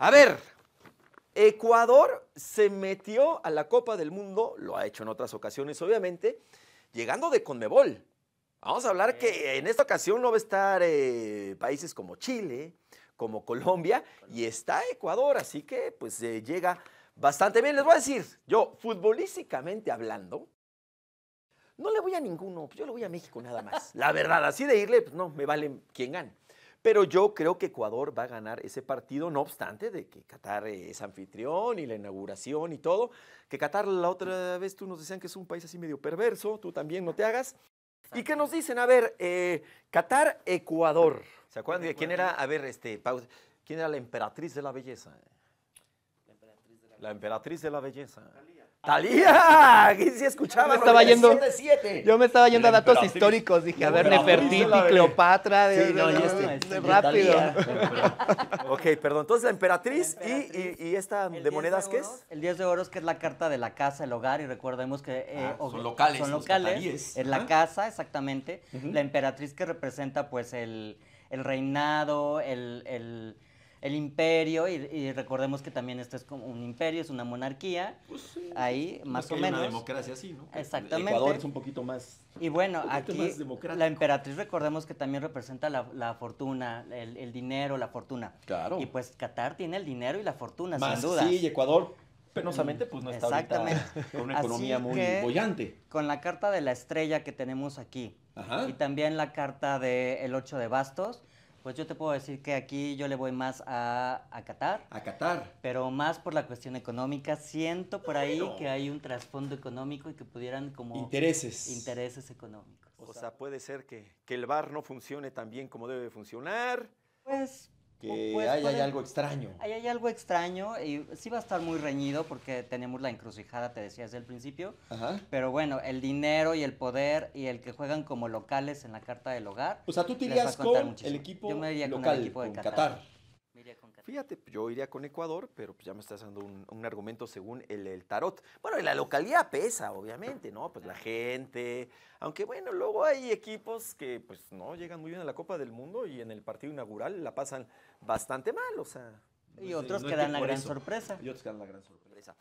A ver, Ecuador se metió a la Copa del Mundo, lo ha hecho en otras ocasiones, obviamente, llegando de Conmebol. Vamos a hablar que en esta ocasión no va a estar eh, países como Chile, como Colombia, y está Ecuador, así que pues eh, llega bastante bien. Les voy a decir, yo futbolísticamente hablando, no le voy a ninguno, yo le voy a México nada más. La verdad, así de irle, pues no, me vale quien gane. Pero yo creo que Ecuador va a ganar ese partido, no obstante de que Qatar es anfitrión y la inauguración y todo. Que Qatar la otra vez tú nos decían que es un país así medio perverso, tú también no te hagas. ¿Y qué nos dicen? A ver, eh, Qatar, Ecuador. ¿Se acuerdan de quién era? A ver, este, ¿Quién era la emperatriz de la belleza? La emperatriz de la belleza. Talía, aquí sí escuchaba. Yo me estaba yendo, yo me estaba yendo a datos históricos. Dije, a ver, Nefertiti, Cleopatra. sí, no, no, este, rápido. ok, perdón. Entonces, la emperatriz, Y, esta de monedas, ¿qué es? El 10 de oros, que es la carta de la casa, el hogar. Y recordemos que eh, ah, son locales. Son locales. En la casa, exactamente. La emperatriz que representa, pues, el, reinado, el el imperio, y, recordemos que también esto es como un imperio, es una monarquía, pues, sí, ahí más o menos. Una democracia así, ¿no? Exactamente. Ecuador es un poquito más. Y bueno, aquí la emperatriz recordemos que también representa la, fortuna, el, dinero, la fortuna. Claro. Y pues Qatar tiene el dinero y la fortuna, sin duda. Sí, y Ecuador penosamente mm, pues no está Exactamente. con una economía muy Con la carta de la estrella que tenemos aquí Ajá. y también la carta del 8 de bastos, pues yo te puedo decir que aquí yo le voy más a, a Qatar. A Qatar. Pero más por la cuestión económica. Siento por ahí que hay un trasfondo económico y que pudieran como... Intereses. Intereses económicos. O sea, puede ser que, que el bar no funcione tan bien como debe funcionar. Pues que pues, hay, algo extraño. Ahí hay algo extraño y sí va a estar muy reñido porque tenemos la encrucijada, te decía desde el principio. Ajá. Pero bueno, el dinero y el poder y el que juegan como locales en la carta del hogar. O sea, tú te irías con el equipo local, con de Qatar. Fíjate, yo iría con Ecuador, pero pues ya me estás dando un, argumento según el, tarot. Bueno, la localidad pesa, obviamente, ¿no? Pues la gente. Aunque bueno, luego hay equipos que pues no llegan muy bien a la Copa del Mundo y en el partido inaugural la pasan bastante mal, o sea. Y otros quedan que la gran sorpresa. Y otros que la gran sorpresa.